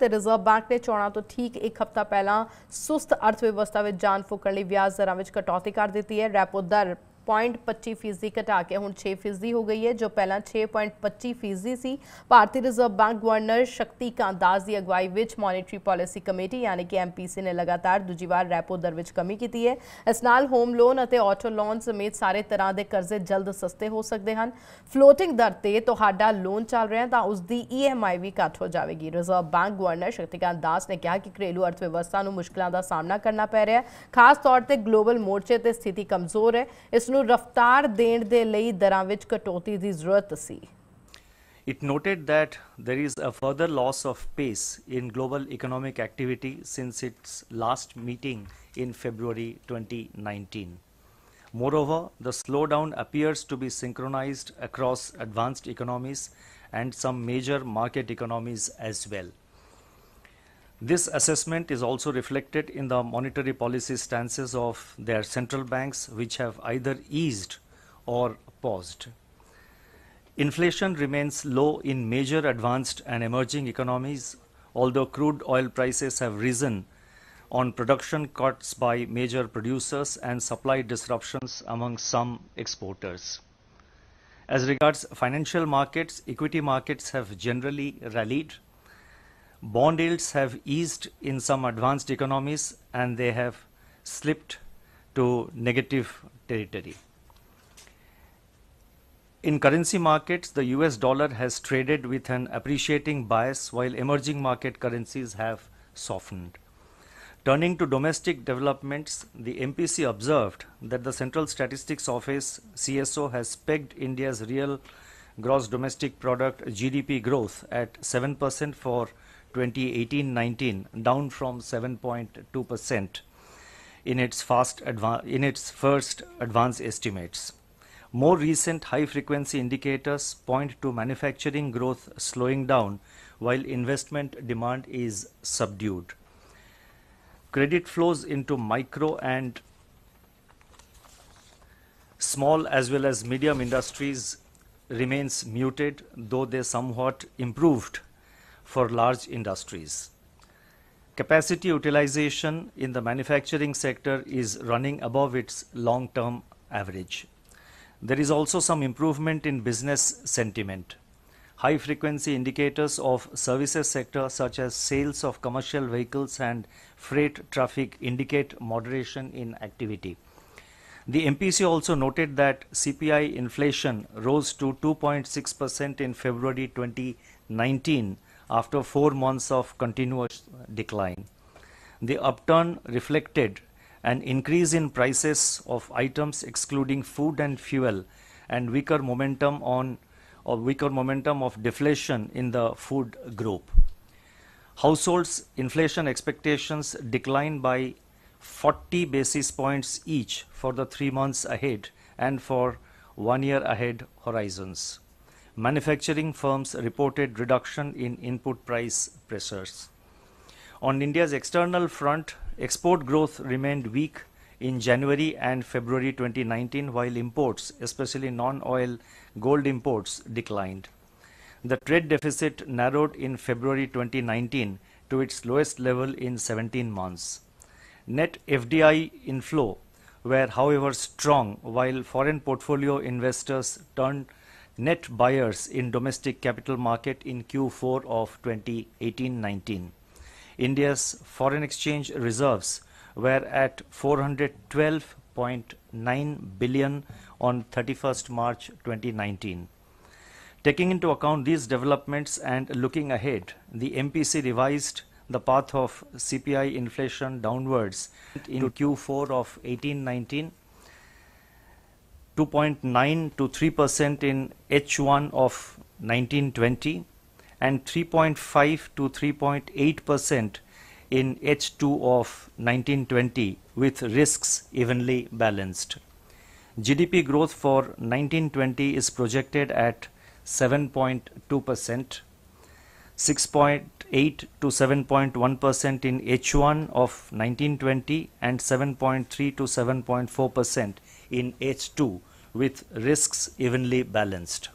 ਤੇ reserve bank ਨੇ ਚੋਣਾਂ ਤੋਂ ਠੀਕ ਇੱਕ ਹਫ਼ਤਾ ਪਹਿਲਾਂ ਸੁਸਤ ਅਰਥ ਵਿਵਸਥਾ ਵਿੱਚ ਜਾਨ ਫੂਕਣ ਲਈ ਵਿਆਜ ਦਰਾਂ ਵਿੱਚ ਕਟੌਤੀ ਕਰ ਦਿੱਤੀ ਹੈ ਰੈਪੋ ਦਰ 0.25% ਘਟਾ ਕੇ ਹੁਣ 6% ਹੋ ਗਈ ਹੈ ਜੋ ਪਹਿਲਾਂ 6.25% ਸੀ ਭਾਰਤੀ reserve bank governor Shaktikanta Das ਦੀ ਅਗਵਾਈ ਵਿੱਚ ਮੋਨਿਟਰੀ ਪਾਲਿਸੀ ਕਮੇਟੀ ਯਾਨੀ ਕਿ ਐਮਪੀਸੀ ਨੇ ਲਗਾਤਾਰ ਦੂਜੀ ਵਾਰ ਰੈਪੋ ਦਰ ਵਿੱਚ ਕਮੀ ਕੀਤੀ ਹੈ ਇਸ ਨਾਲ ਹੋਮ ਲੋਨ ਅਤੇ ਆਟੋ ਲੋਨ ਸਮੇਤ ਸਾਰੇ ਤਰ੍ਹਾਂ ਦੇ ਕਰਜ਼ੇ ਜਲਦ ਸਸਤੇ ਹੋ ਸਕਦੇ ਹਨ ਫਲੋਟਿੰਗ ਦਰ ਤੇ ਤੁਹਾਡਾ ਲੋਨ ਚੱਲ ਰਿਹਾ ਤਾਂ ਉਸ ਦੀ ਈਐਮਆਈ e ਵੀ ਘੱਟ ਹੋ ਜਾਵੇਗੀ reserve bank governor Shaktikanta Das ਨੇ ਕਿਹਾ ਕਿ ਘਰੇਲੂ ਵਿਵਸਥਾ ਨੂੰ ਮੁਸ਼ਕਲਾਂ ਦਾ ਸਾਹਮਣਾ ਕਰਨਾ ਪੈ ਰਿਹਾ ਹੈ ਖਾਸ ਤੌਰ ਤੇ ਗਲੋਬਲ ਮੋਰਚੇ ਤੇ ਸਥਿਤੀ ਕਮਜ਼ੋਰ ਹੈ ਇਸ ਨੂੰ ਨੂੰ ਰਫ਼ਤਾਰ ਦੇਣ ਦੇ ਲਈ ਦਰਾਂ ਵਿੱਚ ਕਟੌਤੀ ਦੀ ਜ਼ਰੂਰਤ ਸੀ It noted that there is a further loss of pace in global economic activity since its last meeting in February 2019. Moreover, the slowdown appears to be synchronized across advanced economies and some major market economies as well. This assessment is also reflected in the monetary policy stances of their central banks, which have either eased or paused. Inflation remains low in major advanced and emerging economies, although crude oil prices have risen on production cuts by major producers and supply disruptions among some exporters. As regards financial markets, equity markets have generally rallied Bond yields have eased in some advanced economies and they have slipped to negative territory. In currency markets, the US dollar has traded with an appreciating bias while emerging market currencies have softened. Turning to domestic developments, the MPC observed that the Central Statistics Office CSO has pegged India's real gross domestic product GDP growth at 7% for 2018-19, down from 7.2% in its fast in its first advance estimates. More recent high frequency indicators point to manufacturing growth slowing down while investment demand is subdued. Credit flows into micro and small as well as medium industries remains muted, though they somewhat improved for large industries. Capacity utilization in the manufacturing sector is running above its long-term average. There is also some improvement in business sentiment. High-frequency indicators of services sector such as sales of commercial vehicles and freight traffic indicate moderation in activity. The MPC also noted that CPI inflation rose to 2.6% in February 2019 after four months of continuous decline. The upturn reflected an increase in prices of items excluding food and fuel and weaker momentum on or weaker momentum of deflation in the food group. Households inflation expectations declined by 40 basis points each for the three months ahead and for one year ahead horizons manufacturing firms reported reduction in input price pressures. On India's external front, export growth remained weak in January and February 2019, while imports, especially non-oil gold imports, declined. The trade deficit narrowed in February 2019 to its lowest level in 17 months. Net FDI inflow were however strong while foreign portfolio investors turned net buyers in domestic capital market in Q4 of 2018-19. India's foreign exchange reserves were at 412.9 billion on 31st March 2019. Taking into account these developments and looking ahead, the MPC revised the path of CPI inflation downwards in Q4 of 18-19 2.9 to 3% in H1 of 1920 and 3.5 to 3.8% in H2 of 1920 with risks evenly balanced. GDP growth for 1920 is projected at 7.2%, 6.8 to 7.1% in H1 of 1920 and 7.3 to 7.4% in H2 with risks evenly balanced.